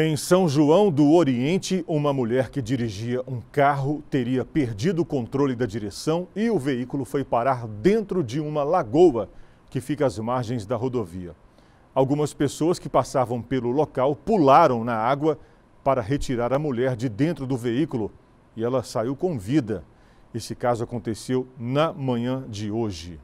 Em São João do Oriente, uma mulher que dirigia um carro teria perdido o controle da direção e o veículo foi parar dentro de uma lagoa que fica às margens da rodovia. Algumas pessoas que passavam pelo local pularam na água para retirar a mulher de dentro do veículo e ela saiu com vida. Esse caso aconteceu na manhã de hoje.